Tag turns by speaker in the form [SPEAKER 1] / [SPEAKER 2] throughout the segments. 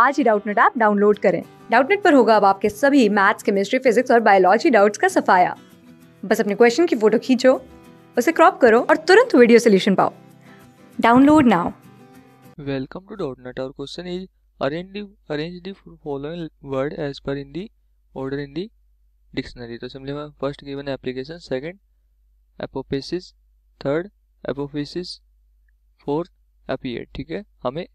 [SPEAKER 1] आज ही Doubtnut app download करें डाउटनेट पर होगा अब आपके सभी मैथ्स केमिस्ट्री फिजिक्स और बायोलॉजी डाउट्स का सफाया बस अपने क्वेश्चन की फोटो खींचो उसे क्रॉप करो और तुरंत वीडियो सोल्यूशन पाओ download now
[SPEAKER 2] welcome to Doubtnut और question is arrange the arrange the following word as per in the order in the dictionary तो सिंपली में first given application second apophysis third apophysis fourth appear ठीक है हमें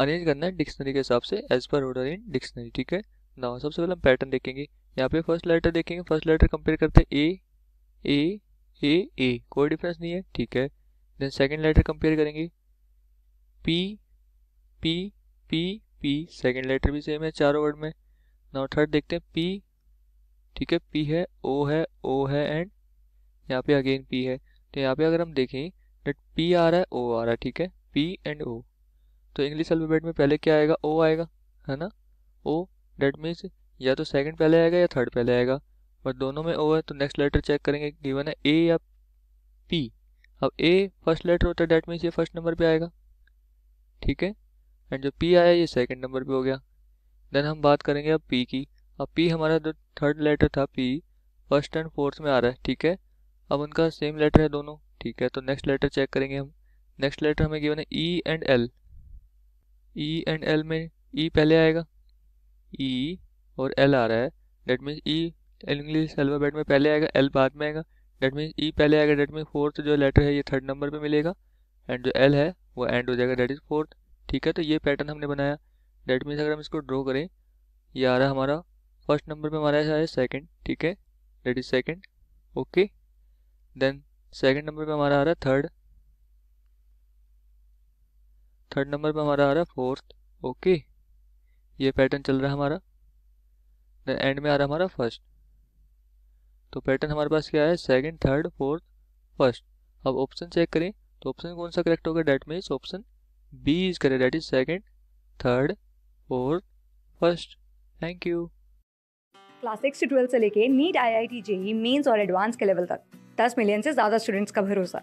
[SPEAKER 2] arrange करना है dictionary के हिसाब से as per order in dictionary ठीक है ना सबसे पहले हम पैटर्न देखेंगे यहाँ पे फर्स्ट लेटर देखेंगे फर्स्ट लेटर कंपेयर करते हैं ए ए ए ए कोई डिफरेंस नहीं है ठीक है देन सेकंड लेटर कंपेयर करेंगे P P P P second letter भी सेम है चारों वर्ड में नाउ थर्ड देखते हैं पी ठीक है पी है ओ है ओ है एंड यहाँ पे अगेन पी है तो यहाँ पे अगर हम देखें दट पी आ रहा है ओ आ रहा है ठीक है पी एंड ओ तो इंग्लिश अल्फ़ाबेट में पहले क्या आएगा ओ आएगा है ना ओ डेट मीन्स या तो सेकंड पहले आएगा या थर्ड पहले आएगा बट दोनों में ओ है तो नेक्स्ट लेटर चेक करेंगे गिवन है ए या पी अब ए फर्स्ट लेटर होता है डेट मीन्स ये फर्स्ट नंबर पे आएगा ठीक है एंड जो पी आया ये सेकंड नंबर पे हो गया देन हम बात करेंगे अब पी की अब पी हमारा जो थर्ड लेटर था पी फर्स्ट एंड फोर्थ में आ रहा है ठीक है अब उनका सेम लेटर है दोनों ठीक है तो नेक्स्ट लेटर चेक करेंगे हम नेक्स्ट लेटर हमें गिवन है E and L E and L में ई e पहले आएगा ई e और एल आ रहा है that means E English alphabet में पहले आएगा एल बाद में आएगा डेट मीन्स ई पहले आएगा डेट मीन फोर्थ जो लेटर है ये थर्ड नंबर पे मिलेगा एंड जो एल है वो एंड हो जाएगा डेट इज़ फोर्थ ठीक है तो ये पैटर्न हमने बनाया डेट मीन्स अगर हम इसको ड्रॉ करें ये आ रहा है हमारा फर्स्ट नंबर पे हमारा है सेकेंड ठीक है that is second okay then second number पे हमारा आ रहा है थर्ड थर्ड नंबर पे हमारा आ रहा है फोर्थ ओके ये पैटर्न चल रहा है हमारा देन एंड में आ रहा है हमारा फर्स्ट तो पैटर्न हमारे पास क्या है सेकंड थर्ड फोर्थ फर्स्ट अब ऑप्शन चेक करें तो ऑप्शन कौन सा करेक्ट होगा that means option B is करें that is second third fourth first thank you
[SPEAKER 1] class six से ट्वेल्थ से लेके NEET I I T JEE mains और एडवांस के लेवल तक दस मिलियन से ज़्यादा स्टूडेंट्स का भरोसा